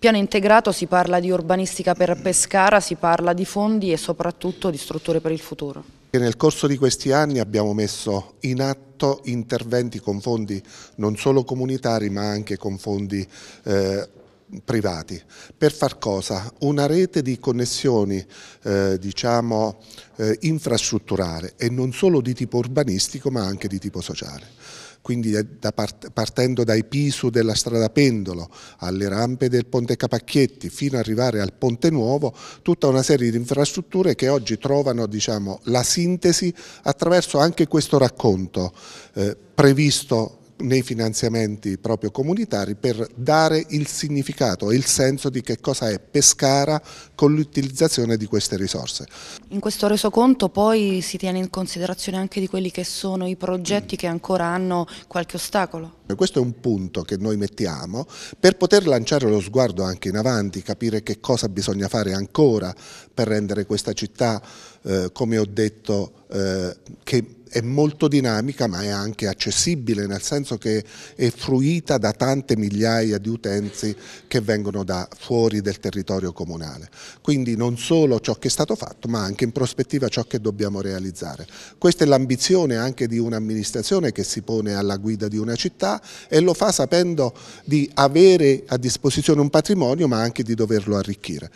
piano integrato si parla di urbanistica per Pescara, si parla di fondi e soprattutto di strutture per il futuro. Nel corso di questi anni abbiamo messo in atto interventi con fondi non solo comunitari ma anche con fondi eh, privati. Per far cosa? Una rete di connessioni eh, diciamo, eh, infrastrutturale e non solo di tipo urbanistico ma anche di tipo sociale. Quindi eh, da part partendo dai pisu della strada Pendolo alle rampe del ponte Capacchietti fino ad arrivare al ponte nuovo, tutta una serie di infrastrutture che oggi trovano diciamo, la sintesi attraverso anche questo racconto eh, previsto nei finanziamenti proprio comunitari per dare il significato e il senso di che cosa è Pescara con l'utilizzazione di queste risorse. In questo resoconto poi si tiene in considerazione anche di quelli che sono i progetti mm. che ancora hanno qualche ostacolo? Questo è un punto che noi mettiamo per poter lanciare lo sguardo anche in avanti, capire che cosa bisogna fare ancora per rendere questa città, eh, come ho detto, eh, che è molto dinamica ma è anche accessibile nel senso che è fruita da tante migliaia di utenzi che vengono da fuori del territorio comunale. Quindi non solo ciò che è stato fatto ma anche in prospettiva ciò che dobbiamo realizzare. Questa è l'ambizione anche di un'amministrazione che si pone alla guida di una città e lo fa sapendo di avere a disposizione un patrimonio ma anche di doverlo arricchire.